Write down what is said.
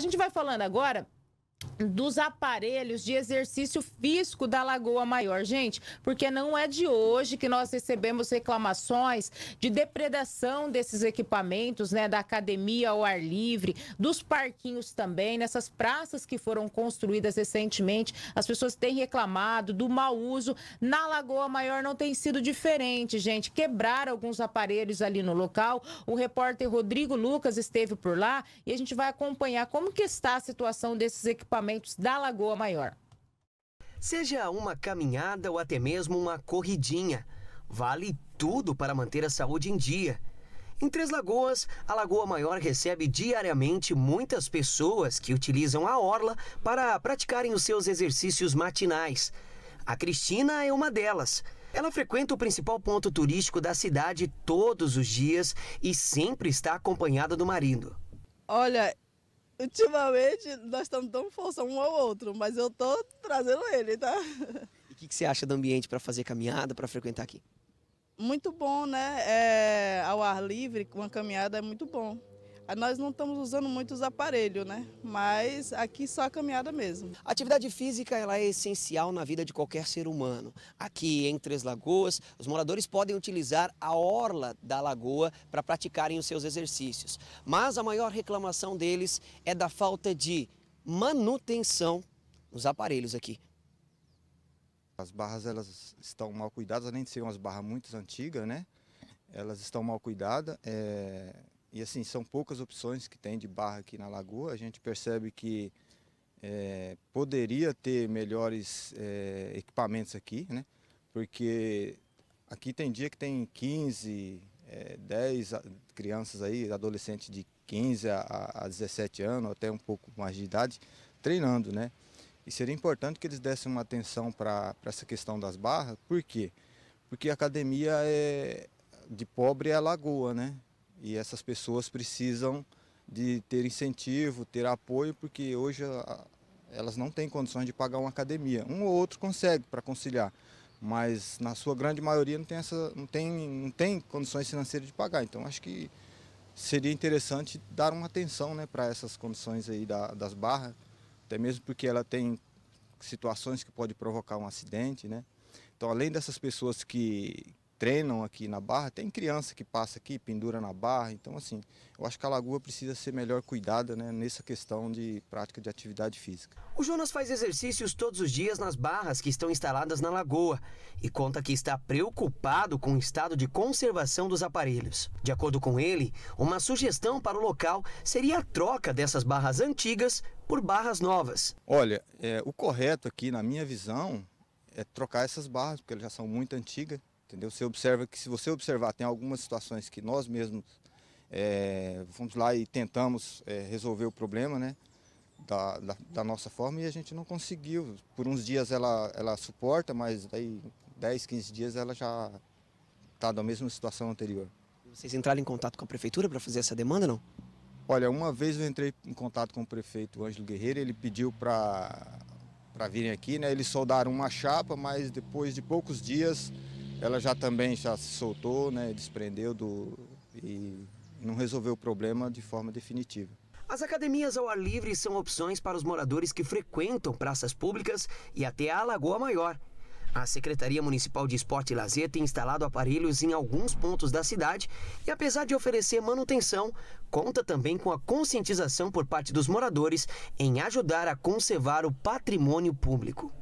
A gente vai falando agora dos aparelhos de exercício físico da Lagoa Maior. Gente, porque não é de hoje que nós recebemos reclamações de depredação desses equipamentos, né, da academia ao ar livre, dos parquinhos também, nessas praças que foram construídas recentemente. As pessoas têm reclamado do mau uso. Na Lagoa Maior não tem sido diferente, gente. Quebraram alguns aparelhos ali no local. O repórter Rodrigo Lucas esteve por lá e a gente vai acompanhar como que está a situação desses equipamentos da Lagoa Maior. Seja uma caminhada ou até mesmo uma corridinha, vale tudo para manter a saúde em dia. Em Três Lagoas, a Lagoa Maior recebe diariamente muitas pessoas que utilizam a orla para praticarem os seus exercícios matinais. A Cristina é uma delas. Ela frequenta o principal ponto turístico da cidade todos os dias e sempre está acompanhada do marido. Olha, Ultimamente nós estamos tão força um ao outro, mas eu tô trazendo ele, tá? E o que, que, você acha do ambiente para fazer caminhada, para frequentar aqui? Muito bom, né? É, ao ar livre, uma caminhada é muito bom. Nós não estamos usando muito os aparelhos, né? Mas aqui só a caminhada mesmo. A atividade física ela é essencial na vida de qualquer ser humano. Aqui em Três Lagoas, os moradores podem utilizar a orla da lagoa para praticarem os seus exercícios. Mas a maior reclamação deles é da falta de manutenção nos aparelhos aqui. As barras elas estão mal cuidadas, além de ser umas barras muito antigas, né? Elas estão mal cuidadas. É e assim, são poucas opções que tem de barra aqui na lagoa. A gente percebe que é, poderia ter melhores é, equipamentos aqui, né? Porque aqui tem dia que tem 15, é, 10 crianças aí, adolescentes de 15 a, a 17 anos, até um pouco mais de idade, treinando, né? E seria importante que eles dessem uma atenção para essa questão das barras, por quê? Porque a academia é, de pobre é a lagoa, né? E essas pessoas precisam de ter incentivo, ter apoio, porque hoje elas não têm condições de pagar uma academia. Um ou outro consegue para conciliar, mas na sua grande maioria não tem, essa, não, tem, não tem condições financeiras de pagar. Então acho que seria interessante dar uma atenção né, para essas condições aí da, das barras, até mesmo porque ela tem situações que pode provocar um acidente. Né? Então além dessas pessoas que, treinam aqui na barra, tem criança que passa aqui, pendura na barra, então assim, eu acho que a lagoa precisa ser melhor cuidada né, nessa questão de prática de atividade física. O Jonas faz exercícios todos os dias nas barras que estão instaladas na lagoa e conta que está preocupado com o estado de conservação dos aparelhos. De acordo com ele, uma sugestão para o local seria a troca dessas barras antigas por barras novas. Olha, é, o correto aqui, na minha visão, é trocar essas barras, porque elas já são muito antigas Entendeu? Você observa que se você observar, tem algumas situações que nós mesmos é, fomos lá e tentamos é, resolver o problema, né? Da, da, da, nossa forma e a gente não conseguiu. Por uns dias ela, ela suporta, mas daí 10, 15 dias ela já está na mesma situação anterior. Vocês entraram em contato com a prefeitura para fazer essa demanda, não? Olha, uma vez eu entrei em contato com o prefeito Ângelo Guerreiro, ele pediu para virem aqui, né? Eles soldaram uma chapa, mas depois de poucos dias ela já também já se soltou, né, desprendeu do, e não resolveu o problema de forma definitiva. As academias ao ar livre são opções para os moradores que frequentam praças públicas e até a Lagoa Maior. A Secretaria Municipal de Esporte e Lazer tem instalado aparelhos em alguns pontos da cidade e, apesar de oferecer manutenção, conta também com a conscientização por parte dos moradores em ajudar a conservar o patrimônio público.